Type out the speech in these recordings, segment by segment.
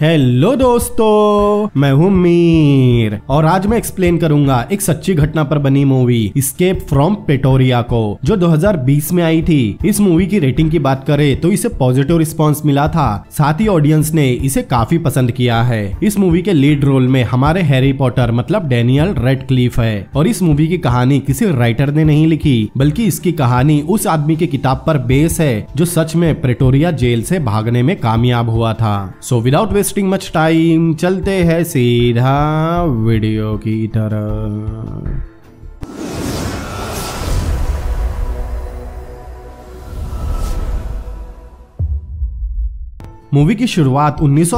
hello दोस्तों मैं हूं मीर और आज मैं एक्सप्लेन करूंगा एक सच्ची घटना पर बनी मूवी स्केप फ्रॉम पेटोरिया को जो 2020 में आई थी इस मूवी की रेटिंग की बात करें तो इसे पॉजिटिव रिस्पांस मिला था साथ ही ऑडियंस ने इसे काफी पसंद किया है इस मूवी के लीड रोल में हमारे हैरी पॉटर मतलब डेनियल रेड है और इस मूवी की कहानी किसी राइटर ने नहीं लिखी बल्कि इसकी कहानी उस आदमी की किताब पर बेस है जो सच में प्रेटोरिया जेल से भागने में कामयाब हुआ था so without waste wasting much time चलते हैं सीधा वीडियो की तरह मूवी की शुरुआत उन्नीस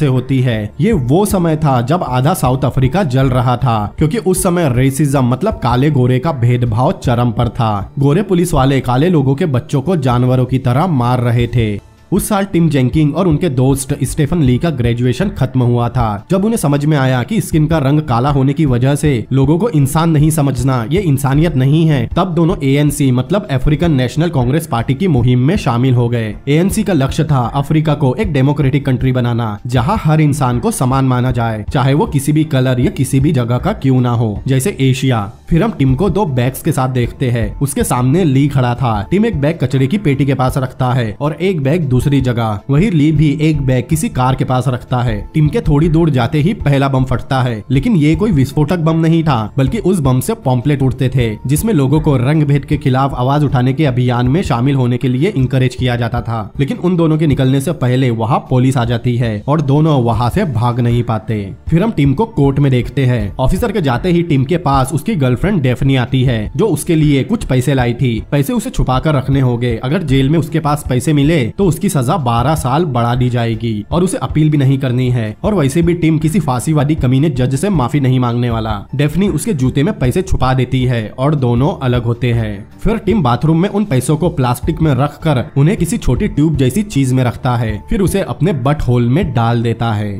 से होती है ये वो समय था जब आधा साउथ अफ्रीका जल रहा था क्योंकि उस समय रेसिज्म मतलब काले गोरे का भेदभाव चरम पर था गोरे पुलिस वाले काले लोगों के बच्चों को जानवरों की तरह मार रहे थे उस साल टिम जेंकिंग और उनके दोस्त स्टेफन ली का ग्रेजुएशन खत्म हुआ था जब उन्हें समझ में आया कि स्किन का रंग काला होने की वजह से लोगों को इंसान नहीं समझना ये इंसानियत नहीं है तब दोनों एएनसी मतलब अफ्रीकन नेशनल कांग्रेस पार्टी की मुहिम में शामिल हो गए एएनसी का लक्ष्य था अफ्रीका को एक डेमोक्रेटिक कंट्री बनाना जहाँ हर इंसान को समान माना जाए चाहे वो किसी भी कलर या किसी भी जगह का क्यूँ ना हो जैसे एशिया फिर हम टीम को दो बैग्स के साथ देखते हैं उसके सामने ली खड़ा था टीम एक बैग कचरे की पेटी के पास रखता है और एक बैग दूसरे दूसरी जगह वही ली भी एक बैग किसी कार के पास रखता है टीम के थोड़ी दूर जाते ही पहला बम फटता है लेकिन ये कोई विस्फोटक बम नहीं था बल्कि उस बम से पॉम्पलेट उड़ते थे जिसमें लोगों को रंग भेद के खिलाफ आवाज उठाने के अभियान में शामिल होने के लिए इंकरेज किया जाता था लेकिन उन दोनों के निकलने से पहले वहाँ पुलिस आ जाती है और दोनों वहाँ से भाग नहीं पाते फिर हम टीम को कोर्ट में देखते हैं ऑफिसर के जाते ही टीम के पास उसकी गर्लफ्रेंड डेफनी आती है जो उसके लिए कुछ पैसे लाई थी पैसे उसे छुपा कर रखने हो अगर जेल में उसके पास पैसे मिले तो उसकी सजा बारह साल बढ़ा दी जाएगी और उसे अपील भी नहीं करनी है और वैसे भी टीम किसी फांसी कमी ने जज से माफी नहीं मांगने वाला डेफनी उसके जूते में पैसे छुपा देती है और दोनों अलग होते हैं फिर टीम बाथरूम में उन पैसों को प्लास्टिक में रख कर उन्हें किसी छोटी ट्यूब जैसी चीज में रखता है फिर उसे अपने बट होल में डाल देता है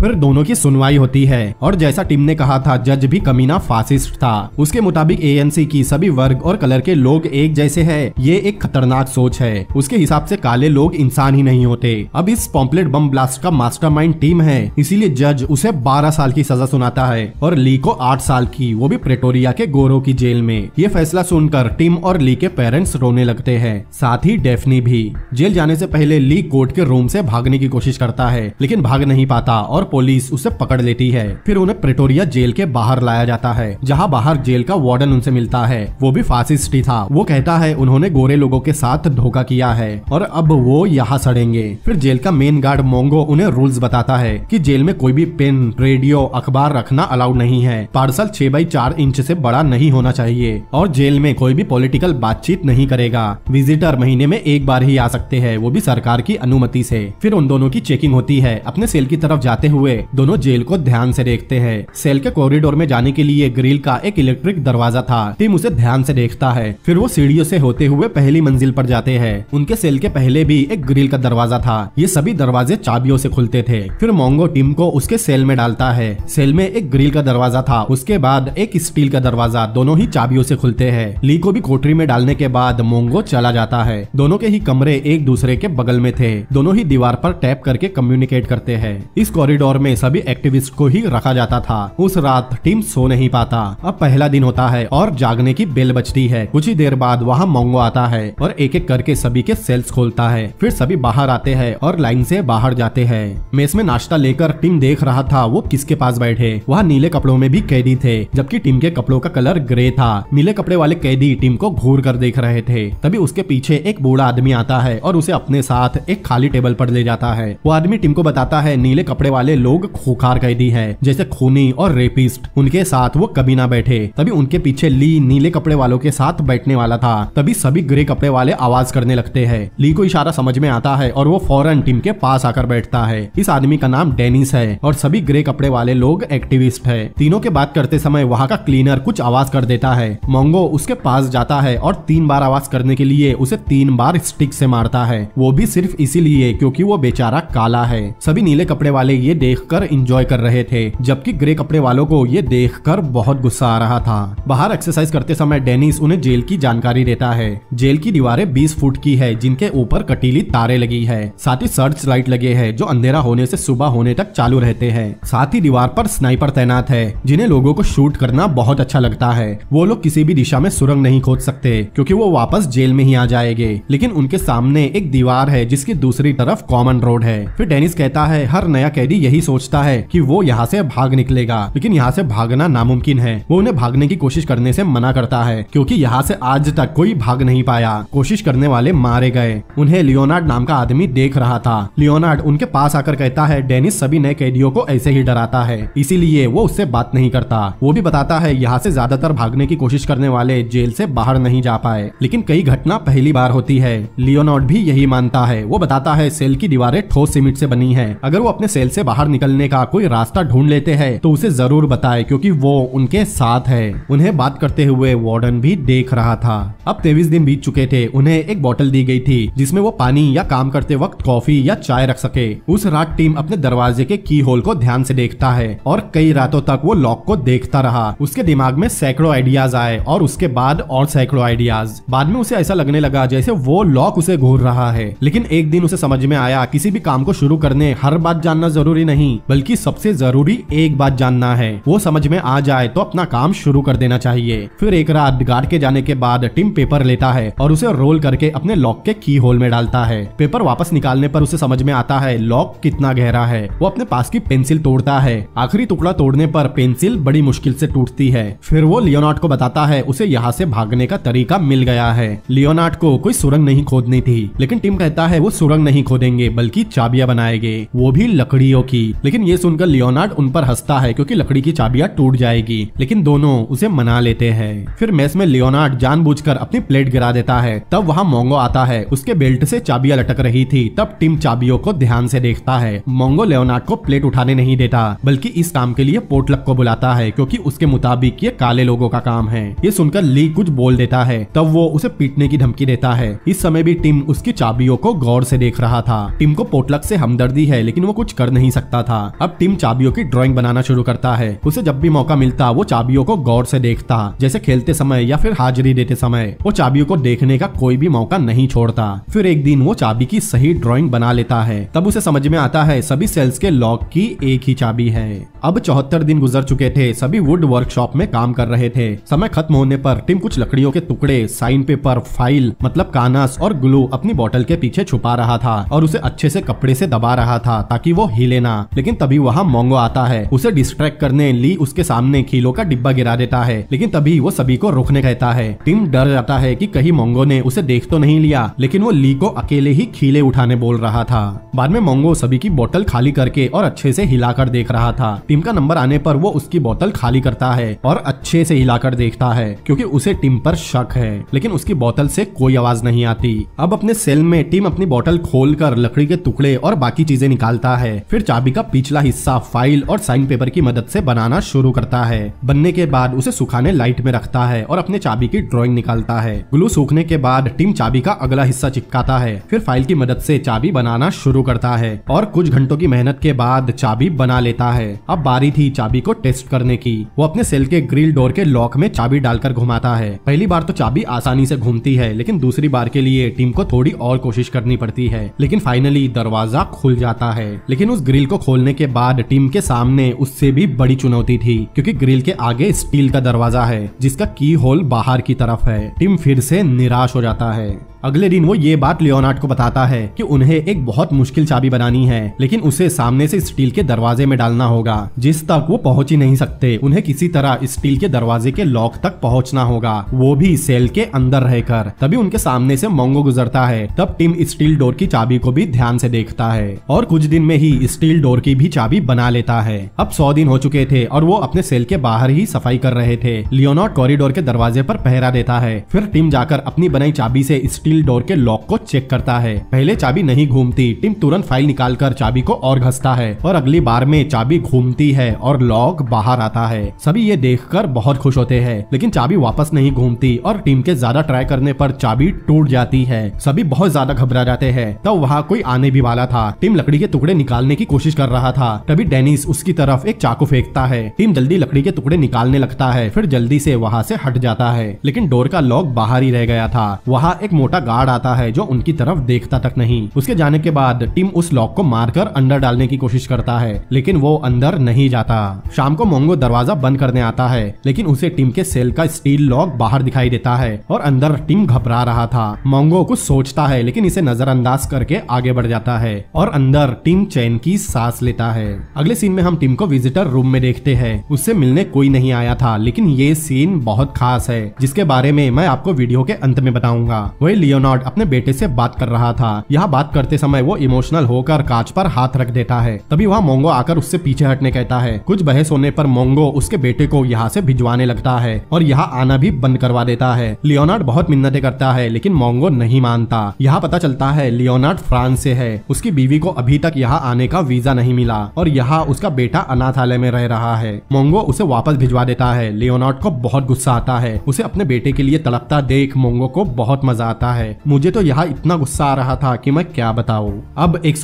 फिर दोनों की सुनवाई होती है और जैसा टीम ने कहा था जज भी कमीना फासिस्ट था उसके मुताबिक एएनसी की सभी वर्ग और कलर के लोग एक जैसे है ये एक खतरनाक सोच है उसके हिसाब से काले लोग इंसान ही नहीं होते अब इस पॉम्पलेट बम ब्लास्ट का मास्टरमाइंड टीम है इसीलिए जज उसे 12 साल की सजा सुनाता है और ली को 8 साल की वो भी प्रेटोरिया के गोरो की जेल में ये फैसला सुनकर टीम और ली के पेरेंट्स रोने लगते है साथ ही डेफनी भी जेल जाने ऐसी पहले ली कोर्ट के रूम ऐसी भागने की कोशिश करता है लेकिन भाग नहीं पाता और पुलिस उसे पकड़ लेती है फिर उन्हें प्रेटोरिया जेल के बाहर लाया जाता है जहाँ बाहर जेल का वार्डन उनसे मिलता है वो भी फासिस्ट ही था वो कहता है उन्होंने गोरे लोगों के साथ धोखा किया है और अब वो यहाँ सड़ेंगे फिर जेल का मेन गार्ड मोंगो उन्हें रूल्स बताता है कि जेल में कोई भी पेन रेडियो अखबार रखना अलाउड नहीं है पार्सल छह बाई चार इंच से बड़ा नहीं होना चाहिए और जेल में कोई भी पॉलिटिकल बातचीत नहीं करेगा विजिटर महीने में एक बार ही आ सकते हैं वो भी सरकार की अनुमति से फिर उन दोनों की चेकिंग होती है अपने सेल की तरफ जाते हुए हुए दोनों जेल को ध्यान से देखते हैं सेल के कॉरिडोर में जाने के लिए ग्रिल का एक इलेक्ट्रिक दरवाजा था टीम उसे ध्यान से देखता है फिर वो सीढ़ियों से होते हुए पहली मंजिल पर जाते हैं उनके सेल के पहले भी एक ग्रिल का दरवाजा था ये सभी दरवाजे चाबियों से खुलते थे फिर मोंगो टीम को उसके सेल में डालता है सेल में एक ग्रिल का दरवाजा था उसके बाद एक स्टील का दरवाजा दोनों ही चाबियों से खुलते हैं ली को भी कोठरी में डालने के बाद मोंगो चला जाता है दोनों के ही कमरे एक दूसरे के बगल में थे दोनों ही दीवार पर टैप करके कम्युनिकेट करते हैं इस कॉरिडोर दौर में सभी एक्टिविस्ट को ही रखा जाता था उस रात टीम सो नहीं पाता अब पहला दिन होता है और जागने की बेल बचती है कुछ ही देर बाद वहाँ मोंगो आता है और एक एक करके सभी के सेल्स खोलता है फिर सभी बाहर आते हैं और लाइन से बाहर जाते हैं मेस में नाश्ता लेकर टीम देख रहा था वो किसके पास बैठे वहाँ नीले कपड़ों में भी कैदी थे जबकि टीम के कपड़ों का कलर ग्रे था नीले कपड़े वाले कैदी टीम को घूर कर देख रहे थे तभी उसके पीछे एक बूढ़ा आदमी आता है और उसे अपने साथ एक खाली टेबल पर ले जाता है वो आदमी टीम को बताता है नीले कपड़े वाले लोग खोखार कैदी है जैसे खूनी और रेपिस्ट उनके साथ वो कभी ना बैठे तभी उनके पीछे ली नीले कपड़े वालों के साथ बैठने वाला था तभी सभी ग्रे कपड़े वाले आवाज करने लगते है ली को इशारा समझ में आता है और वो फॉरन टीम के पास आकर बैठता है इस आदमी का नाम डेनिस है और सभी ग्रे कपड़े वाले लोग एक्टिविस्ट है तीनों के बात करते समय वहाँ का क्लीनर कुछ आवाज कर देता है मोंगो उसके पास जाता है और तीन बार आवाज करने के लिए उसे तीन बार स्टिक से मारता है वो भी सिर्फ इसीलिए क्योंकि वो बेचारा काला है सभी नीले कपड़े वाले ये दे कर इंजॉय कर रहे थे जबकि ग्रे कपड़े वालों को ये कर बहुत गुस्सा आ रहा था बाहर एक्सरसाइज करते समय डेनिस उन्हें जेल की जानकारी देता है जेल की दीवारें बीस फुट की है जिनके ऊपर कटीली तारे लगी है साथ ही सर्च लाइट लगे है जो अंधेरा होने ऐसी सुबह होने तक चालू रहते हैं साथ ही दीवार पर स्नाइपर तैनात है जिन्हें लोगों को शूट करना बहुत अच्छा लगता है वो लोग किसी भी दिशा में सुरंग नहीं खोज सकते क्योंकि वो वापस जेल में ही आ जाएंगे लेकिन उनके सामने एक दीवार है जिसकी दूसरी तरफ कॉमन रोड है फिर डेनिस कहता है हर नया कैदी यही यही सोचता है कि वो यहाँ से भाग निकलेगा लेकिन यहाँ से भागना नामुमकिन है वो उन्हें भागने की कोशिश करने से मना करता है क्योंकि यहाँ से आज तक कोई भाग नहीं पाया कोशिश करने वाले मारे गए उन्हें लियोनार्ड नाम का आदमी देख रहा था लियोनार्ड उनके पास आकर कहता है डेनिस सभी नए कैदियों को ऐसे ही डराता है इसीलिए वो उससे बात नहीं करता वो भी बताता है यहाँ से ज्यादातर भागने की कोशिश करने वाले जेल से बाहर नहीं जा पाए लेकिन कई घटना पहली बार होती है लियोनार्ड भी यही मानता है वो बताता है सेल की दीवारें ठोस सीमेंट से बनी है अगर वो अपने सेल से बाहर बाहर निकलने का कोई रास्ता ढूंढ लेते हैं तो उसे जरूर बताए क्योंकि वो उनके साथ है उन्हें बात करते हुए वार्डन भी देख रहा था अब तेईस दिन बीत चुके थे उन्हें एक बोतल दी गई थी जिसमें वो पानी या काम करते वक्त कॉफी या चाय रख सके उस रात टीम अपने दरवाजे के की होल को ध्यान से देखता है और कई रातों तक वो लॉक को देखता रहा उसके दिमाग में सैकड़ों आइडियाज आए और उसके बाद और सैकड़ों आइडियाज बाद में उसे ऐसा लगने लगा जैसे वो लॉक उसे घूर रहा है लेकिन एक दिन उसे समझ में आया किसी भी काम को शुरू करने हर बात जानना जरूरी नहीं बल्कि सबसे जरूरी एक बात जानना है वो समझ में आ जाए तो अपना काम शुरू कर देना चाहिए फिर एक रात गार्ड के जाने के बाद टिम पेपर लेता है और उसे रोल करके अपने लॉक के की होल में डालता है पेपर वापस निकालने पर उसे समझ में आता है लॉक कितना गहरा है वो अपने पास की पेंसिल तोड़ता है आखिरी टुकड़ा तोड़ने पर पेंसिल बड़ी मुश्किल से टूटती है फिर वो लियोनार्ड को बताता है उसे यहाँ से भागने का तरीका मिल गया है लियोनार्ड को कोई सुरंग नहीं खोदनी थी लेकिन टिम कहता है वो सुरंग नहीं खोदेंगे बल्कि चाबियां बनाएंगे वो भी लकड़ियों की जाएगी लेकिन ये सुनकर लियोनार्ड उन पर हंसता है क्योंकि लकड़ी की चाबियां टूट जाएगी लेकिन दोनों उसे मना लेते हैं फिर मैच में लियोनार्ड जानबूझकर अपनी प्लेट गिरा देता है तब वहाँ मोंगो आता है उसके बेल्ट से चाबियां लटक रही थी तब टीम चाबियों को ध्यान से देखता है मोंगो लियोनार्ड को प्लेट उठाने नहीं देता बल्कि इस काम के लिए पोर्टलक को बुलाता है क्योंकि उसके मुताबिक ये काले लोगों का काम है ये सुनकर ली कुछ बोल देता है तब वो उसे पीटने की धमकी देता है इस समय भी टीम उसकी चाबियों को गौर से देख रहा था टीम को पोटलक से हमदर्दी है लेकिन वो कुछ कर नहीं सकता सकता था अब टीम चाबियों की ड्रॉइंग बनाना शुरू करता है उसे जब भी मौका मिलता वो चाबियों को गौर से देखता जैसे खेलते समय या फिर हाजिरी देते समय वो चाबियों को देखने का कोई भी मौका नहीं छोड़ता फिर एक दिन वो चाबी की सही ड्रॉइंग बना लेता है तब उसे समझ में आता है सभी सेल्स के लॉक की एक ही चाबी है अब चौहत्तर दिन गुजर चुके थे सभी वुड वर्कशॉप में काम कर रहे थे समय खत्म होने पर टीम कुछ लकड़ियों के टुकड़े साइन पेपर फाइल मतलब कानस और ग्लू अपनी बोतल के पीछे छुपा रहा था और उसे अच्छे से कपड़े से दबा रहा था ताकि वो हिले ना लेकिन तभी वहाँ मोंगो आता है उसे डिस्ट्रैक्ट करने ली उसके सामने खिलो का डिब्बा गिरा देता है लेकिन तभी वो सभी को रोकने कहता है टीम डर जाता है की कहीं मोंगो ने उसे देख तो नहीं लिया लेकिन वो ली को अकेले ही खीले उठाने बोल रहा था बाद में मोंगो सभी की बोतल खाली करके और अच्छे से हिलाकर देख रहा था टीम का नंबर आने पर वो उसकी बोतल खाली करता है और अच्छे से हिलाकर देखता है क्योंकि उसे टीम पर शक है लेकिन उसकी बोतल से कोई आवाज नहीं आती अब अपने सेल में टीम अपनी बोतल खोल कर लकड़ी के टुकड़े और बाकी चीजें निकालता है फिर चाबी कॉपी का पिछला हिस्सा फाइल और साइन पेपर की मदद से बनाना शुरू करता है बनने के बाद उसे सुखाने लाइट में रखता है और अपने चाबी की ड्रॉइंग निकालता है ग्लू सूखने के बाद टीम चाबी का अगला हिस्सा चिपकाता है फिर फाइल की मदद से चाबी बनाना शुरू करता है और कुछ घंटों की मेहनत के बाद चाबी बना लेता है अब बारी थी चाबी को टेस्ट करने की वो अपने सेल के ग्रिल डोर के लॉक में चाबी डालकर घुमाता है पहली बार तो चाबी आसानी से घूमती है लेकिन दूसरी बार के लिए टीम को थोड़ी और कोशिश करनी पड़ती है लेकिन फाइनली दरवाजा खुल जाता है लेकिन उस ग्रिल को खोलने के बाद टीम के सामने उससे भी बड़ी चुनौती थी क्योंकि ग्रिल के आगे स्टील का दरवाजा है जिसका की होल बाहर की तरफ है टीम फिर से निराश हो जाता है अगले दिन वो ये बात लियोनार्ड को बताता है कि उन्हें एक बहुत मुश्किल चाबी बनानी है लेकिन उसे सामने से स्टील के दरवाजे में डालना होगा जिस तक वो पहुंच ही नहीं सकते उन्हें किसी तरह स्टील के दरवाजे के लॉक तक पहुंचना होगा वो भी सेल के अंदर रहकर तभी उनके सामने से मोंगो गुजरता है तब टीम स्टील डोर की चाबी को भी ध्यान से देखता है और कुछ दिन में ही स्टील डोर की भी चाबी बना लेता है अब सौ दिन हो चुके थे और वो अपने सेल के बाहर ही सफाई कर रहे थे लियोनार्ड कॉरिडोर के दरवाजे पर पहरा देता है फिर टिम जाकर अपनी बनाई चाबी से स्टील डोर के लॉक को चेक करता है पहले चाबी नहीं घूमती टिम तुरंत फाइल निकाल कर चाबी को और घसता है और अगली बार में चाबी घूमती है और लॉक बाहर आता है सभी ये कर बहुत खुश होते हैं लेकिन चाबी वापस नहीं घूमती और टीम के ज्यादा ट्राई करने पर चाबी टूट जाती है सभी बहुत ज्यादा घबरा जाते हैं तब वहाँ कोई आने भी वाला था टीम लकड़ी के टुकड़े निकालने की कोशिश कोशिश कर रहा था तभी डेनिस उसकी तरफ एक चाकू फेंकता है टीम जल्दी लकड़ी के टुकड़े निकालने लगता है फिर जल्दी से वहाँ से हट जाता है लेकिन डोर का लॉक बाहर ही रह गया था वहाँ एक मोटा गार्ड आता है जो उनकी तरफ देखता तक नहीं उसके जाने के बाद टीम उस लॉक को मारकर अंदर डालने की कोशिश करता है लेकिन वो अंदर नहीं जाता शाम को मोंगो दरवाजा बंद करने आता है लेकिन उसे टीम के सेल का स्टील लॉक बाहर दिखाई देता है और अंदर टीम घबरा रहा था मोंगो कुछ सोचता है लेकिन इसे नजरअंदाज करके आगे बढ़ जाता है और अंदर टीम चैन की सांस लेता है अगले सीन में हम टीम को विजिटर रूम में देखते हैं उससे मिलने कोई नहीं आया था लेकिन ये सीन बहुत खास है जिसके बारे में मैं आपको वीडियो के अंत में बताऊंगा वही लियोनार्ड अपने बेटे से बात कर रहा था यह बात करते समय वो इमोशनल होकर कांच पर हाथ रख देता है तभी वहाँ मोंगो आकर उससे पीछे हटने कहता है कुछ बहस होने पर मोंगो उसके बेटे को यहाँ से भिजवाने लगता है और यहाँ आना भी बंद करवा देता है लियोनार्ड बहुत मिन्नते करता है लेकिन मोंगो नहीं मानता यहाँ पता चलता है लियोनार्ड फ्रांस से है उसकी बीवी को अभी तक यहाँ आने का वीजा वीजा नहीं मिला और यहाँ उसका बेटा अनाथालय में रह रहा है मोंगो उसे वापस भिजवा देता है लियोनार्ड को बहुत गुस्सा आता है उसे अपने बेटे के लिए तड़पता देख मोंगो को बहुत मजा आता है मुझे तो यहाँ इतना गुस्सा आ रहा था की मैं क्या बताऊँ अब एक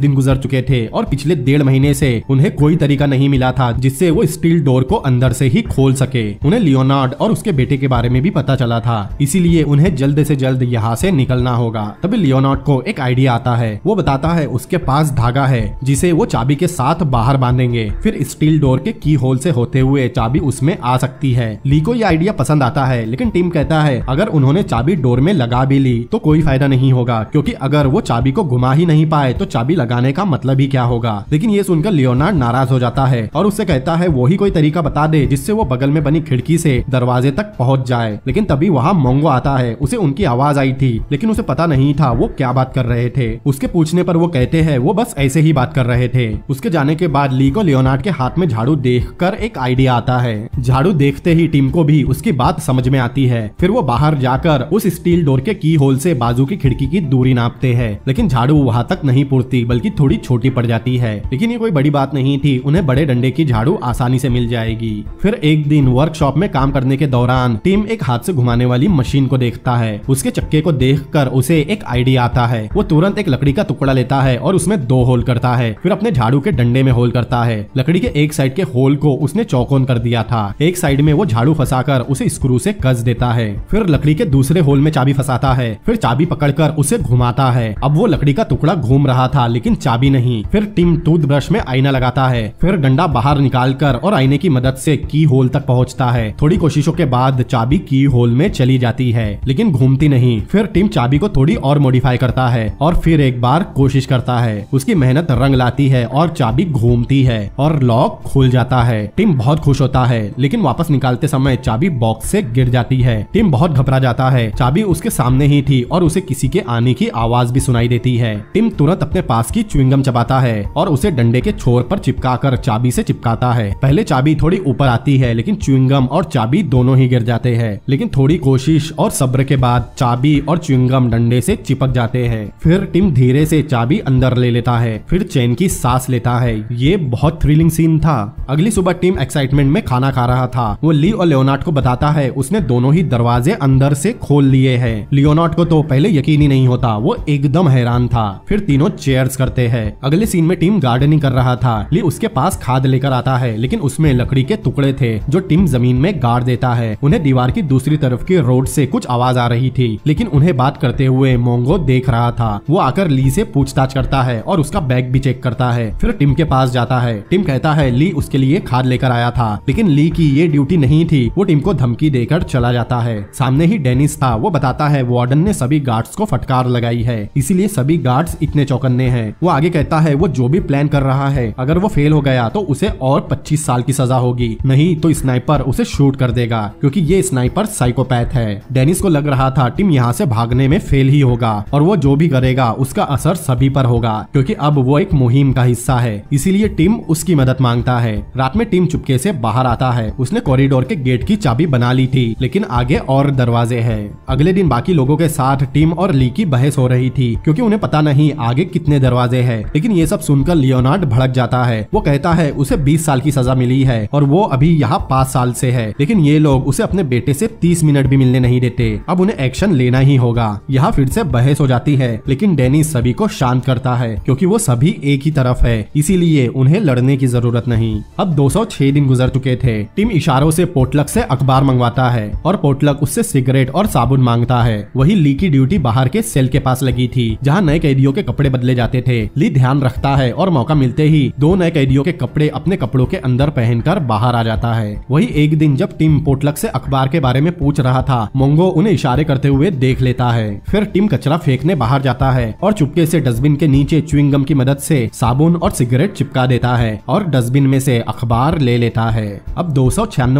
दिन गुजर चुके थे और पिछले डेढ़ महीने से उन्हें कोई तरीका नहीं मिला था जिससे वो स्टील डोर को अंदर से ही खोल सके उन्हें लियोनार्ड और उसके बेटे के बारे में भी पता चला था इसीलिए उन्हें जल्द से जल्द यहाँ से निकलना होगा तभी लियोनार्ड को एक आइडिया आता है वो बताता है उसके पास धागा है जिसे इसे वो चाबी के साथ बाहर बांधेंगे फिर स्टील डोर के की होल से होते हुए चाबी उसमें आ सकती है ली को ये आइडिया पसंद आता है लेकिन टीम कहता है अगर उन्होंने चाबी डोर में लगा भी ली तो कोई फायदा नहीं होगा क्योंकि अगर वो चाबी को घुमा ही नहीं पाए तो चाबी लगाने का मतलब ही क्या होगा लेकिन ये सुनकर लियोनार्ड नाराज हो जाता है और उससे कहता है वो ही कोई तरीका बता दे जिससे वो बगल में बनी खिड़की से दरवाजे तक पहुंच जाए लेकिन तभी वहाँ मोंगो आता है उसे उनकी आवाज आई थी लेकिन उसे पता नहीं था वो क्या बात कर रहे थे उसके पूछने पर वो कहते हैं वो बस ऐसे ही बात कर रहे रहे थे उसके जाने के बाद ली को लियोनार्ड के हाथ में झाड़ू देख एक आइडिया आता है झाड़ू देखते ही टीम को भी उसकी बात समझ में आती है फिर वो बाहर जाकर उस स्टील डोर के की होल से बाजू की खिड़की की दूरी नापते हैं लेकिन झाड़ू वहाँ तक नहीं पुड़ती बल्कि थोड़ी छोटी पड़ जाती है लेकिन ये कोई बड़ी बात नहीं थी उन्हें बड़े डंडे की झाड़ू आसानी से मिल जाएगी फिर एक दिन वर्कशॉप में काम करने के दौरान टीम एक हाथ से घुमाने वाली मशीन को देखता है उसके चक्के को देख कर उसे एक आइडिया आता है वो तुरंत एक लकड़ी का टुकड़ा लेता है और उसमें दो होल करता है फिर फिर अपने झाड़ू के डंडे में होल करता है लकड़ी के एक साइड के होल को उसने चौकोन कर दिया था एक साइड में वो झाड़ू फंसा उसे स्क्रू से कस देता है फिर लकड़ी के दूसरे होल में चाबी फंसाता है फिर चाबी पकड़कर उसे घुमाता है अब वो लकड़ी का टुकड़ा घूम रहा था लेकिन चाबी नहीं फिर टूथ टूथब्रश में आईना लगाता है फिर डंडा बाहर निकाल कर और आईने की मदद से की होल तक पहुंचता है थोड़ी कोशिशों के बाद चाबी की होल में चली जाती है लेकिन घूमती नहीं फिर टीम चाबी को थोड़ी और मॉडिफाई करता है और फिर एक बार कोशिश करता है उसकी मेहनत रंग लाती जाती है और चाबी घूमती है और लॉक खुल जाता है टीम बहुत खुश होता है लेकिन वापस निकालते समय चाबी बॉक्स से गिर जाती है टीम बहुत घबरा जाता है चाबी उसके सामने ही थी और उसे किसी के आने की आवाज भी सुनाई देती है टीम तुरंत अपने पास की चुविंगम चबाता है और उसे डंडे के छोर पर चिपका कर चाबी से चिपकाता है पहले चाबी थोड़ी ऊपर आती है लेकिन चुविंगम और चाबी दोनों ही गिर जाते हैं लेकिन थोड़ी कोशिश और सब्र के बाद चाबी और चुविंगम डंडे से चिपक जाते हैं फिर टीम धीरे से चाबी अंदर ले लेता है फिर चेन की सांस लेता है ये बहुत थ्रिलिंग सीन था अगली सुबह टीम एक्साइटमेंट में खाना खा रहा था वो ली और लियोनार्ड को बताता है उसने दोनों ही दरवाजे अंदर से खोल लिए है लियोनार्ड को तो पहले यकीन ही नहीं होता वो एकदम हैरान था फिर तीनों चेयर्स करते हैं अगले सीन में टीम गार्डनिंग कर रहा था ली उसके पास खाद लेकर आता है लेकिन उसमें लकड़ी के टुकड़े थे जो टीम जमीन में गाड़ देता है उन्हें दीवार की दूसरी तरफ की रोड से कुछ आवाज आ रही थी लेकिन उन्हें बात करते हुए मोंगो देख रहा था वो आकर ली से पूछताछ करता है और उसका बैग भी चेक कर करता है फिर टिम के पास जाता है टिम कहता है ली उसके लिए खाद लेकर आया था लेकिन ली की ये ड्यूटी नहीं थी वो टिम को धमकी देकर चला जाता है सामने ही डेनिस था वो बताता है वार्डन ने सभी गार्ड्स को फटकार लगाई है इसीलिए सभी गार्ड्स इतने चौकन्ने हैं वो आगे कहता है वो जो भी प्लान कर रहा है अगर वो फेल हो गया तो उसे और पच्चीस साल की सजा होगी नहीं तो स्नाइपर उसे शूट कर देगा क्यूँकी ये स्नाइपर साइकोपैथ है डेनिस को लग रहा था टिम यहाँ से भागने में फेल ही होगा और वो जो भी करेगा उसका असर सभी पर होगा क्योंकि अब वो एक मुहिम टीम का हिस्सा है इसीलिए टीम उसकी मदद मांगता है रात में टीम चुपके से बाहर आता है उसने कॉरिडोर के गेट की चाबी बना ली थी लेकिन आगे और दरवाजे है अगले दिन बाकी लोगों के साथ टीम और ली की बहस हो रही थी क्योंकि उन्हें पता नहीं आगे कितने दरवाजे है लेकिन ये सब सुनकर लियोनार्ड भड़क जाता है वो कहता है उसे बीस साल की सजा मिली है और वो अभी यहाँ पाँच साल ऐसी है लेकिन ये लोग उसे अपने बेटे ऐसी तीस मिनट भी मिलने नहीं देते अब उन्हें एक्शन लेना ही होगा यहाँ फिर ऐसी बहस हो जाती है लेकिन डेनिस सभी को शांत करता है क्योंकि वो सभी एक ही की तरफ है इसीलिए उन्हें लड़ने की जरूरत नहीं अब 206 दिन गुजर चुके थे टीम इशारों से पोटलक से अखबार मंगवाता है और पोटलक उससे सिगरेट और साबुन मांगता है वही ली की ड्यूटी बाहर के सेल के पास लगी थी जहाँ नए कैदियों के कपड़े बदले जाते थे ली ध्यान रखता है और मौका मिलते ही दो नए कैदियों के कपड़े अपने कपड़ों के अंदर पहनकर बाहर आ जाता है वही एक दिन जब टीम पोटलक से अखबार के बारे में पूछ रहा था मोंगो उन्हें इशारे करते हुए देख लेता है फिर टीम कचरा फेंकने बाहर जाता है और चुपके से डस्टबिन के नीचे च्युइंगम की मदद से साबुन और सिगरेट चिपका देता है और डस्टबिन में से अखबार ले लेता है अब दो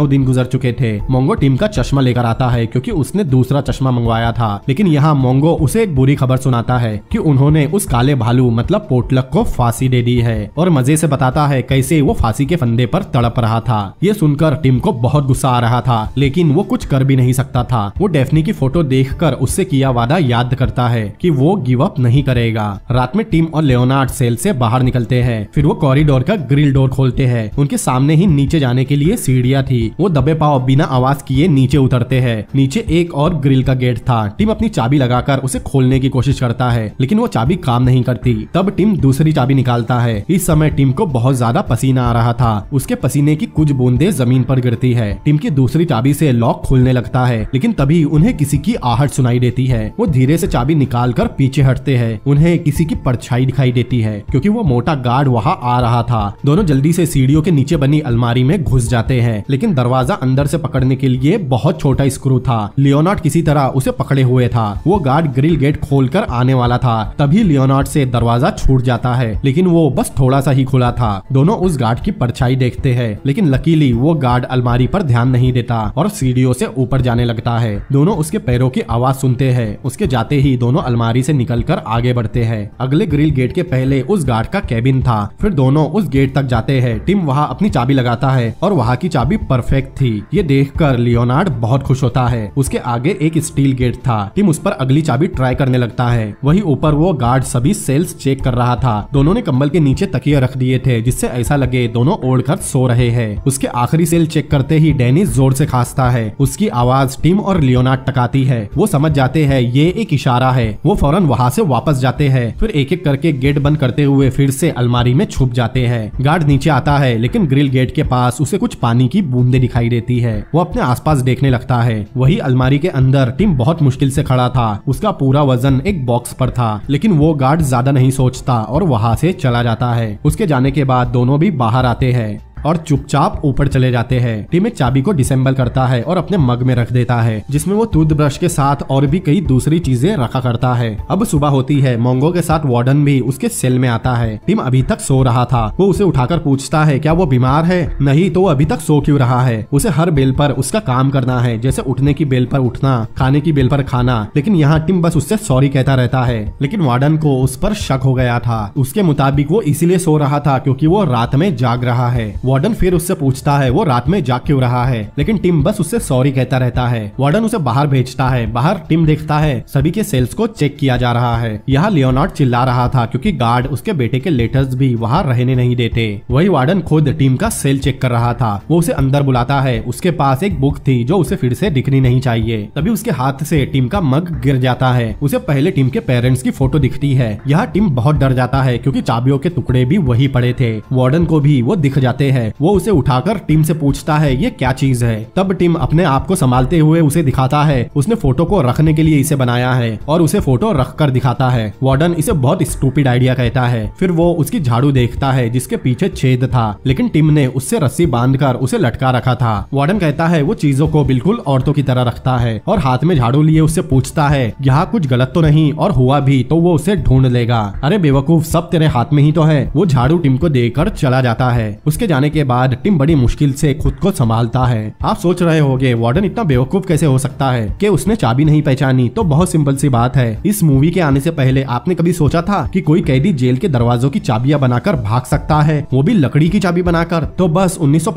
दिन गुजर चुके थे मोंगो टीम का चश्मा लेकर आता है क्योंकि उसने दूसरा चश्मा मंगवाया था लेकिन यहाँ मोंगो उसे एक बुरी खबर सुनाता है कि उन्होंने उस काले भालू मतलब पोटलक को फांसी दे दी है और मजे से बताता है कैसे वो फांसी के फंदे पर तड़प रहा था ये सुनकर टीम को बहुत गुस्सा आ रहा था लेकिन वो कुछ कर भी नहीं सकता था वो डेफनी की फोटो देखकर उससे किया वादा याद करता है कि वो गिव अप नहीं करेगा रात में टीम और लियोनार्ड सेल से बाहर बाहर निकलते हैं फिर वो कॉरिडोर का ग्रिल डोर खोलते हैं उनके सामने ही नीचे जाने के लिए सीढ़िया थी वो दबे पाओ बिना आवाज किए नीचे उतरते हैं नीचे एक और ग्रिल का गेट था टीम अपनी चाबी लगाकर उसे खोलने की कोशिश करता है लेकिन वो चाबी काम नहीं करती तब टीम दूसरी चाबी निकालता है इस समय टीम को बहुत ज्यादा पसीना आ रहा था उसके पसीने की कुछ बूंदे जमीन पर गिरती है टीम की दूसरी चाबी से लॉक खोलने लगता है लेकिन तभी उन्हें किसी की आहट सुनाई देती है वो धीरे से चाबी निकाल कर पीछे हटते हैं उन्हें किसी की परछाई दिखाई देती है क्योंकि वो वो मोटा गार्ड वहाँ आ रहा था दोनों जल्दी से सीढ़ियों के नीचे बनी अलमारी में घुस जाते हैं लेकिन दरवाजा अंदर से पकड़ने के लिए बहुत छोटा स्क्रू था लियोनार्ड किसी तरह उसे पकड़े हुए था वो गार्ड ग्रिल गेट खोल कर आने वाला था तभी लियोनार्ड से दरवाजा छूट जाता है लेकिन वो बस थोड़ा सा ही खुला था दोनों उस गार्ड की परछाई देखते हैं लेकिन लकीली वो गार्ड अलमारी पर ध्यान नहीं देता और सीढ़ियों से ऊपर जाने लगता है दोनों उसके पैरों की आवाज सुनते हैं उसके जाते ही दोनों अलमारी से निकलकर आगे बढ़ते हैं अगले ग्रिल गेट के पहले उस गार्ड का कैबिन था फिर दोनों उस गेट तक जाते हैं टिम वहाँ अपनी चाबी लगाता है और वहाँ की चाबी परफेक्ट थी ये देख कर लियोनार्ड बहुत खुश होता है उसके आगे एक स्टील गेट था टिम उस पर अगली चाबी ट्राई करने लगता है वही ऊपर वो गार्ड सभी सेल्स चेक कर रहा था दोनों ने कम्बल के नीचे तकिया रख दिए थे जिससे ऐसा लगे दोनों ओढ़ कर सो रहे हैं उसके आखिरी सेल चेक करते ही डेनिस जोर से खासता है उसकी आवाज टिम और लियोनार्ड टकाती है वो समझ जाते हैं ये एक इशारा है वो फौरन वहाँ से वापस जाते हैं फिर एक एक करके गेट बंद करते हुए फिर से अलमारी में छुप जाते हैं गार्ड नीचे आता है लेकिन ग्रिल गेट के पास उसे कुछ पानी की बूंदे दिखाई देती है वो अपने आसपास देखने लगता है वही अलमारी के अंदर टिम बहुत मुश्किल से खड़ा था उसका पूरा वजन एक बॉक्स पर था लेकिन वो गार्ड ज्यादा नहीं सोचता और वहाँ से चला जाता है उसके जाने के बाद दोनों भी बाहर आते हैं और चुपचाप ऊपर चले जाते हैं टीम एक चाबी को डिसेंबल करता है और अपने मग में रख देता है जिसमें वो टूथब्रश के साथ और भी कई दूसरी चीजें रखा करता है अब सुबह होती है मोंगो के साथ वार्डन भी उसके सेल में आता है टीम अभी तक सो रहा था वो उसे उठाकर पूछता है क्या वो बीमार है नहीं तो वो अभी तक सो क्यूँ रहा है उसे हर बेल पर उसका काम करना है जैसे उठने की बेल पर उठना खाने की बेल पर खाना लेकिन यहाँ टीम बस उससे सॉरी कहता रहता है लेकिन वार्डन को उस पर शक हो गया था उसके मुताबिक वो इसीलिए सो रहा था क्यूँकी वो रात में जाग रहा है वार्डन फिर उससे पूछता है वो रात में जा क्यों रहा है लेकिन टिम बस उससे सॉरी कहता रहता है वार्डन उसे बाहर भेजता है बाहर टिम देखता है सभी के सेल्स को चेक किया जा रहा है यहाँ लियोनार्ड चिल्ला रहा था क्यूँकी गार्ड उसके बेटे के लेटर्स भी वहाँ रहने नहीं देते वही वार्डन खुद टीम का सेल चेक कर रहा था वो उसे अंदर बुलाता है उसके पास एक बुक थी जो उसे फिर से दिखनी नहीं चाहिए तभी उसके हाथ से टीम का मग गिर जाता है उसे पहले टीम के पेरेंट्स की फोटो दिखती है यहाँ टीम बहुत डर जाता है क्योंकि चाबियों के टुकड़े भी वही पड़े थे वार्डन को भी वो दिख जाते हैं है वो उसे उठाकर टीम से पूछता है ये क्या चीज है तब टीम अपने आप को संभालते हुए उसे दिखाता है उसने फोटो को रखने के लिए इसे बनाया है और उसे फोटो रख कर दिखाता है वार्डन इसे बहुत स्टूपिड आइडिया कहता है फिर वो उसकी झाड़ू देखता है जिसके पीछे छेद था लेकिन टीम ने उससे रस्सी बांध कर उसे लटका रखा था वार्डन कहता है वो चीजों को बिल्कुल औरतों की तरह रखता है और हाथ में झाड़ू लिए उससे पूछता है यहाँ कुछ गलत तो नहीं और हुआ भी तो वो उसे ढूंढ लेगा अरे बेवकूफ सब तेरे हाथ में ही तो है वो झाड़ू टीम को देकर चला जाता है उसके जाने के बाद टिम बड़ी मुश्किल से खुद को संभालता है आप सोच रहे होंगे वार्डन इतना बेवकूफ कैसे हो सकता है कि उसने चाबी नहीं पहचानी तो बहुत सिंपल सी बात है इस मूवी के आने से पहले आपने कभी सोचा था कि कोई कैदी जेल के दरवाजों की चाबियां बनाकर भाग सकता है वो भी लकड़ी की चाबी बनाकर तो बस उन्नीस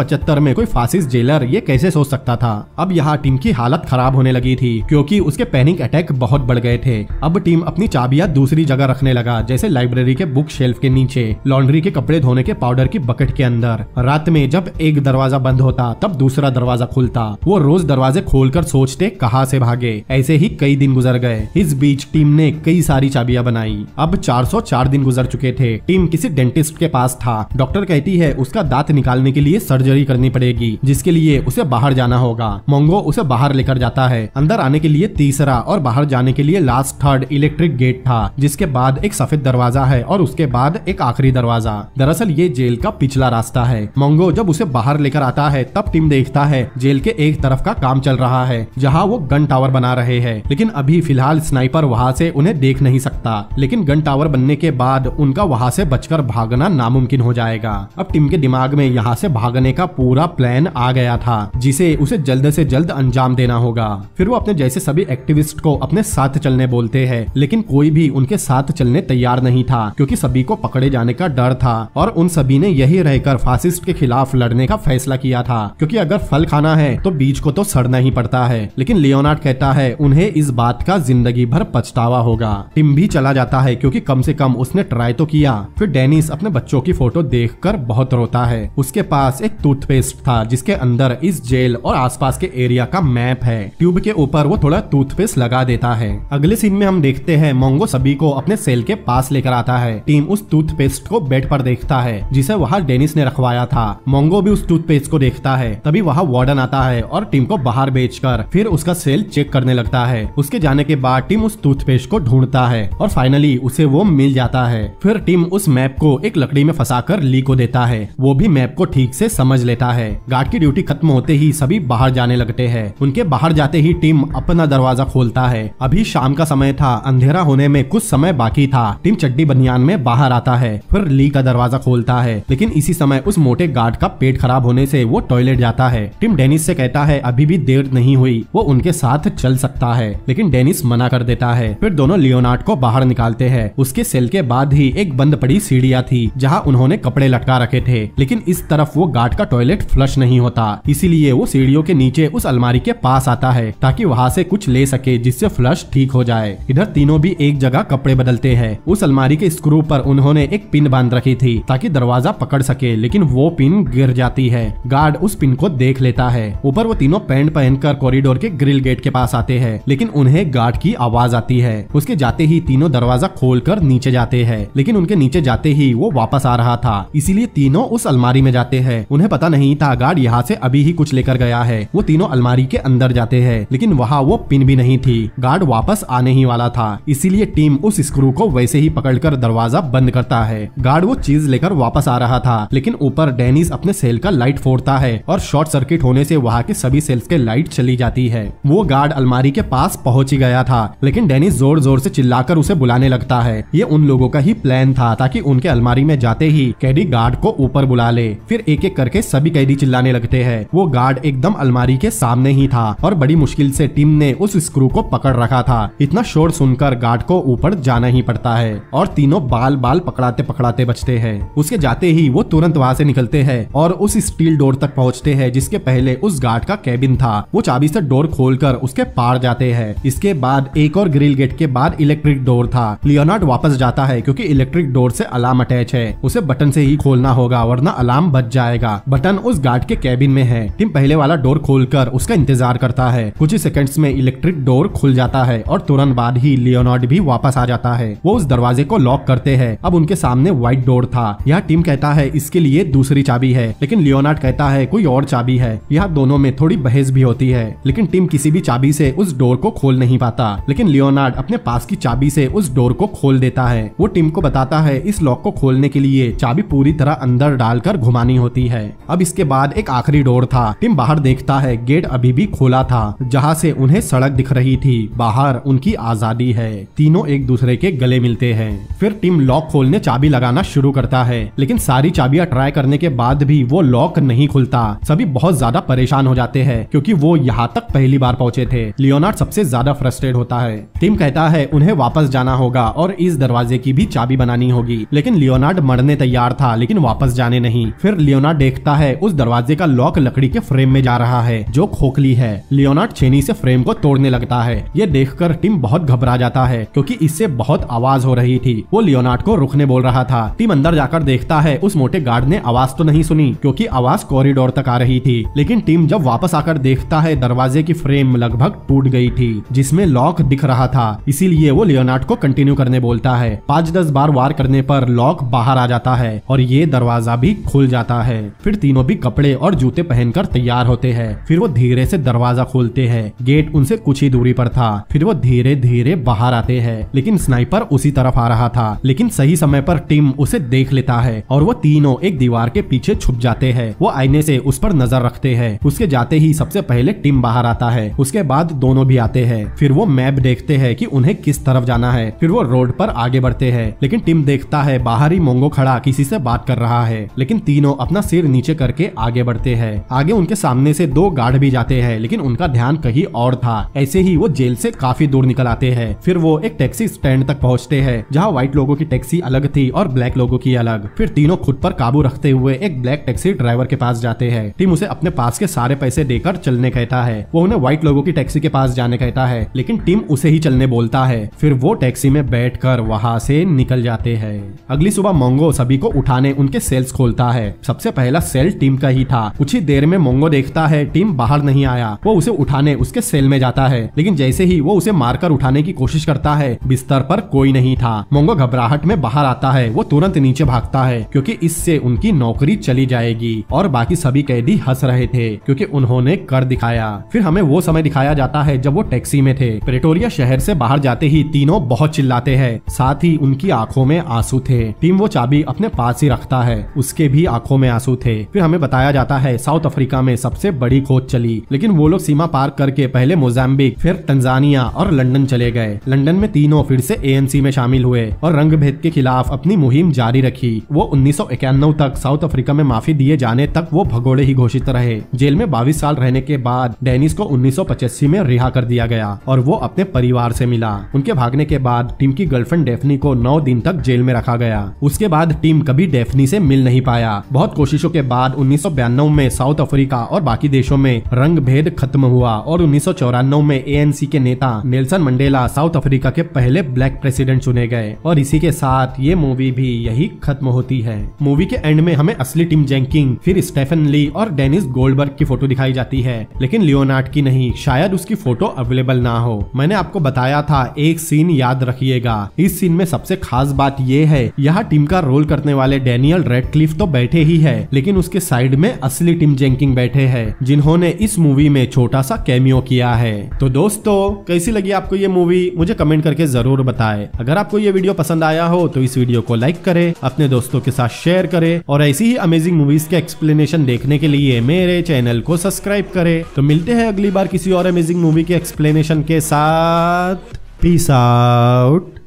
में कोई फासिस जेलर ये कैसे सोच सकता था अब यहाँ टीम की हालत खराब होने लगी थी क्योंकि उसके पैनिक अटैक बहुत बढ़ गए थे अब टीम अपनी चाबियां दूसरी जगह रखने लगा जैसे लाइब्रेरी के बुक शेल्फ के नीचे लॉन्ड्री के कपड़े धोने के पाउडर की बकेट के अंदर रात में जब एक दरवाजा बंद होता तब दूसरा दरवाजा खुलता वो रोज दरवाजे खोलकर सोचते कहा से भागे ऐसे ही कई दिन गुजर गए इस बीच टीम ने कई सारी चाबियां बनाई अब 404 दिन गुजर चुके थे टीम किसी डेंटिस्ट के पास था डॉक्टर कहती है उसका दांत निकालने के लिए सर्जरी करनी पड़ेगी जिसके लिए उसे बाहर जाना होगा मोंगो उसे बाहर लेकर जाता है अंदर आने के लिए तीसरा और बाहर जाने के लिए लास्ट थर्ड इलेक्ट्रिक गेट था जिसके बाद एक सफेद दरवाजा है और उसके बाद एक आखिरी दरवाजा दरअसल ये जेल का पिछला रास्ता है मंगो जब उसे बाहर लेकर आता है तब टीम देखता है जेल के एक तरफ का काम चल रहा है जहाँ वो गन टावर बना रहे हैं लेकिन अभी फिलहाल स्नाइपर वहाँ से उन्हें देख नहीं सकता लेकिन गन टावर बनने के बाद उनका वहाँ से बचकर भागना नामुमकिन हो जाएगा अब टीम के दिमाग में यहाँ से भागने का पूरा प्लान आ गया था जिसे उसे जल्द से जल्द अंजाम देना होगा फिर वो अपने जैसे सभी एक्टिविस्ट को अपने साथ चलने बोलते हैं लेकिन कोई भी उनके साथ चलने तैयार नहीं था क्योंकि सभी को पकड़े जाने का डर था और उन सभी ने यही रहकर फासिस्ट उसके खिलाफ लड़ने का फैसला किया था क्योंकि अगर फल खाना है तो बीज को तो सड़ना ही पड़ता है लेकिन लियोनार्ड कहता है उन्हें इस बात का जिंदगी भर पछतावा होगा टिम भी चला जाता है क्योंकि कम से कम उसने ट्राई तो किया फिर डेनिस अपने बच्चों की फोटो कर बहुत रोता है उसके पास एक टूथपेस्ट था जिसके अंदर इस जेल और पास के एरिया का मैप है ट्यूब के ऊपर वो थोड़ा टूथपेस्ट लगा देता है अगले सीन में हम देखते हैं मोंगो सभी को अपने सेल के पास लेकर आता है टीम उस टूथपेस्ट को बेड पर देखता है जिसे वहाँ डेनिस ने रखवाया गया था मोंगो भी उस टूथपेस्ट को देखता है तभी वहाँ वार्डन आता है और टीम को बाहर बेच कर फिर उसका सेल चेक करने लगता है उसके जाने के बाद टीम उस टूथपेस्ट को ढूंढता है और फाइनली उसे वो मिल जाता है फिर टीम उस मैप को एक लकड़ी में फंसा कर ली को देता है वो भी मैप को ठीक से समझ लेता है गार्ड की ड्यूटी खत्म होते ही सभी बाहर जाने लगते हैं उनके बाहर जाते ही टीम अपना दरवाजा खोलता है अभी शाम का समय था अंधेरा होने में कुछ समय बाकी था टीम चड्डी बनियान में बाहर आता है फिर ली का दरवाजा खोलता है लेकिन इसी समय उस मोटर मोटे गार्ड का पेट खराब होने से वो टॉयलेट जाता है टिम डेनिस से कहता है अभी भी देर नहीं हुई वो उनके साथ चल सकता है लेकिन डेनिस मना कर देता है फिर दोनों लियोनार्ड को बाहर निकालते हैं उसके सेल के बाद ही एक बंद पड़ी सीढ़िया थी जहाँ उन्होंने कपड़े लटका रखे थे लेकिन इस तरफ वो गार्ड का टॉयलेट फ्लश नहीं होता इसीलिए वो सीढ़ियों के नीचे उस अलमारी के पास आता है ताकि वहाँ से कुछ ले सके जिससे फ्लश ठीक हो जाए इधर तीनों भी एक जगह कपड़े बदलते हैं उस अलमारी के स्क्रू पर उन्होंने एक पिन बांध रखी थी ताकि दरवाजा पकड़ सके लेकिन वो वो पिन गिर जाती है गार्ड उस पिन को देख लेता है ऊपर वो तीनों पैंट पहनकर कॉरिडोर के ग्रिल गेट के पास आते हैं लेकिन उन्हें गार्ड की आवाज आती है उसके जाते ही तीनों दरवाजा खोल कर नीचे जाते हैं लेकिन उनके नीचे जाते ही वो वापस आ रहा था इसीलिए तीनों उस अलमारी में जाते हैं उन्हें पता नहीं था गार्ड यहाँ से अभी ही कुछ लेकर गया है वो तीनों अलमारी के अंदर जाते हैं लेकिन वहाँ वो पिन भी नहीं थी गार्ड वापस आने ही वाला था इसीलिए टीम उस स्क्रू को वैसे ही पकड़कर दरवाजा बंद करता है गार्ड वो चीज लेकर वापस आ रहा था लेकिन ऊपर डेनिस अपने सेल का लाइट फोड़ता है और शॉर्ट सर्किट होने से वहाँ के सभी सेल्स के लाइट चली जाती है वो गार्ड अलमारी के पास पहुँच ही गया था लेकिन डेनिस जोर जोर से चिल्लाकर उसे बुलाने लगता है ये उन लोगों का ही प्लान था ताकि उनके अलमारी में जाते ही कैदी गार्ड को ऊपर बुला ले फिर एक एक करके सभी कैदी चिल्लाने लगते हैं वो गार्ड एकदम अलमारी के सामने ही था और बड़ी मुश्किल से टीम ने उस स्क्रू को पकड़ रखा था इतना शोर सुनकर गार्ड को ऊपर जाना ही पड़ता है और तीनों बाल बाल पकड़ाते पकड़ाते बचते हैं उसके जाते ही वो तुरंत वहाँ से निकल निकलते हैं और उस स्टील डोर तक पहुंचते हैं जिसके पहले उस गार्ड का कैबिन था वो चाबी से डोर खोलकर उसके पार जाते हैं इसके बाद एक और ग्रिल गेट के बाद इलेक्ट्रिक डोर था लियोनार्ड वापस जाता है क्योंकि इलेक्ट्रिक डोर से अलार्म अटैच है उसे बटन से ही खोलना होगा वरना अलार्म बच जाएगा बटन उस गार्ड के कैबिन में है टीम पहले वाला डोर कर उसका इंतजार करता है कुछ ही सेकंड्स में इलेक्ट्रिक डोर खुल जाता है और तुरंत बाद ही लियोनार्ड भी वापस आ जाता है वो उस दरवाजे को लॉक करते हैं अब उनके सामने व्हाइट डोर था यह टीम कहता है इसके लिए दूसरे दूसरी चाबी है लेकिन लियोनार्ड कहता है कोई और चाबी है यहाँ दोनों में थोड़ी बहस भी होती है लेकिन टिम किसी भी चाबी से उस डोर को खोल नहीं पाता लेकिन लियोनार्ड अपने पास की चाबी से उस डोर को खोल देता है वो टिम को बताता है इस लॉक को खोलने के लिए चाबी पूरी तरह अंदर डालकर घुमानी होती है अब इसके बाद एक आखिरी डोर था टिम बाहर देखता है गेट अभी भी खोला था जहाँ से उन्हें सड़क दिख रही थी बाहर उनकी आजादी है तीनों एक दूसरे के गले मिलते हैं फिर टिम लॉक खोलने चाबी लगाना शुरू करता है लेकिन सारी चाबियां ट्राई करने के के बाद भी वो लॉक नहीं खुलता सभी बहुत ज्यादा परेशान हो जाते हैं क्योंकि वो यहाँ तक पहली बार पहुंचे थे लियोनार्ड सबसे ज्यादा फ्रस्ट्रेट होता है टीम कहता है उन्हें वापस जाना होगा और इस दरवाजे की भी चाबी बनानी होगी लेकिन लियोनार्ड मरने तैयार था लेकिन वापस जाने नहीं फिर लियोनार्ड देखता है उस दरवाजे का लॉक लकड़ी के फ्रेम में जा रहा है जो खोखली है लियोनार्ड छेनी से फ्रेम को तोड़ने लगता है ये देखकर टीम बहुत घबरा जाता है क्योंकि इससे बहुत आवाज हो रही थी वो लियोनार्ड को रुकने बोल रहा था टीम अंदर जाकर देखता है उस मोटे गार्ड ने आवाज तो नहीं सुनी क्योंकि आवाज कॉरिडोर तक आ रही थी लेकिन टीम जब वापस आकर देखता है दरवाजे की फ्रेम लगभग टूट गई थी जिसमें लॉक दिख रहा था इसीलिए वो लियोनार्ड को कंटिन्यू करने बोलता है पाँच दस बार वार करने पर लॉक बाहर आ जाता है और ये दरवाजा भी खुल जाता है फिर तीनों भी कपड़े और जूते पहनकर तैयार होते हैं फिर वो धीरे से दरवाजा खोलते हैं गेट उनसे कुछ ही दूरी पर था फिर वो धीरे धीरे बाहर आते हैं लेकिन स्नाइपर उसी तरफ आ रहा था लेकिन सही समय पर टीम उसे देख लेता है और वो तीनों एक दीवार के पीछे छुप जाते हैं वो आईने से उस पर नजर रखते हैं उसके जाते ही सबसे पहले टीम बाहर आता है उसके बाद दोनों भी आते हैं फिर वो मैप देखते हैं कि उन्हें किस तरफ जाना है फिर वो रोड पर आगे बढ़ते हैं लेकिन टीम देखता है बाहर ही मोंगो खड़ा किसी से बात कर रहा है लेकिन तीनों अपना सिर नीचे करके आगे बढ़ते हैं आगे उनके सामने से दो गार्ड भी जाते हैं लेकिन उनका ध्यान कहीं और था ऐसे ही वो जेल से काफी दूर निकल आते हैं फिर वो एक टैक्सी स्टैंड तक पहुँचते हैं जहाँ व्हाइट लोगों की टैक्सी अलग थी और ब्लैक लोगों की अलग फिर तीनों खुद पर काबू रखते हुए हुए एक ब्लैक टैक्सी ड्राइवर के पास जाते हैं टीम उसे अपने पास के सारे पैसे देकर चलने कहता है वो उन्हें व्हाइट लोगों की टैक्सी के पास जाने कहता है लेकिन टीम उसे ही चलने बोलता है फिर वो टैक्सी में बैठ कर वहाँ से निकल जाते हैं अगली सुबह मोंगो सभी को उठाने उनके सेल्स खोलता है सबसे पहला सेल टीम का ही था कुछ ही देर में मोंगो देखता है टीम बाहर नहीं आया वो उसे उठाने उसके सेल में जाता है लेकिन जैसे ही वो उसे मारकर उठाने की कोशिश करता है बिस्तर पर कोई नहीं था मोंगो घबराहट में बाहर आता है वो तुरंत नीचे भागता है क्योंकि इससे उनकी नौकरी नौकरी चली जाएगी और बाकी सभी कैदी हंस रहे थे क्योंकि उन्होंने कर दिखाया फिर हमें वो समय दिखाया जाता है जब वो टैक्सी में थे प्रेटोरिया शहर से बाहर जाते ही तीनों बहुत चिल्लाते हैं साथ ही उनकी आंखों में आंसू थे टीम वो चाबी अपने पास ही रखता है उसके भी आंखों में आंसू थे फिर हमें बताया जाता है साउथ अफ्रीका में सबसे बड़ी खोज चली लेकिन वो लोग सीमा पार करके पहले मोजाम्बिक फिर तंजानिया और लंदन चले गए लंदन में तीनों फिर से ए में शामिल हुए और रंग भेद के खिलाफ अपनी मुहिम जारी रखी वो उन्नीस तक साउथ साउथ अफ्रीका में माफी दिए जाने तक वो भगोड़े ही घोषित रहे जेल में बाईस साल रहने के बाद डेनिस को उन्नीस में रिहा कर दिया गया और वो अपने परिवार ऐसी मिला उनके भागने के बाद टीम की गर्लफ्रेंड डेफनी को नौ दिन तक जेल में रखा गया उसके बाद टीम कभी डेफनी ऐसी मिल नहीं पाया बहुत कोशिशों के बाद उन्नीस में साउथ अफ्रीका और बाकी देशों में रंग भेद खत्म हुआ और उन्नीस में एएनसी के नेता नेल्सन मंडेला साउथ अफ्रीका के पहले ब्लैक प्रेसिडेंट चुने गए और इसी के साथ ये मूवी भी यही खत्म होती है मूवी के एंड में हमें में असली टीम जैंकिंग फिर स्टेफन ली और डेनिस गोल्डबर्ग की फोटो दिखाई जाती है लेकिन लियोनार्ड की नहीं शायद उसकी फोटो अवेलेबल ना हो मैंने आपको बताया था एक सीन याद रखिएगा इस सीन में सबसे खास बात यह है यहाँ टीम का रोल करने वाले डेनियल रेडक्लिफ तो बैठे ही है लेकिन उसके साइड में असली टीम जैंकिंग बैठे है जिन्होंने इस मूवी में छोटा सा कैमियो किया है तो दोस्तों कैसी लगी आपको ये मूवी मुझे कमेंट करके जरूर बताए अगर आपको ये वीडियो पसंद आया हो तो इस वीडियो को लाइक करे अपने दोस्तों के साथ शेयर करे और ऐसी ऐसी अमेजिंग मूवीज के एक्सप्लेनेशन देखने के लिए मेरे चैनल को सब्सक्राइब करें तो मिलते हैं अगली बार किसी और अमेजिंग मूवी के एक्सप्लेनेशन के साथ पीस आउट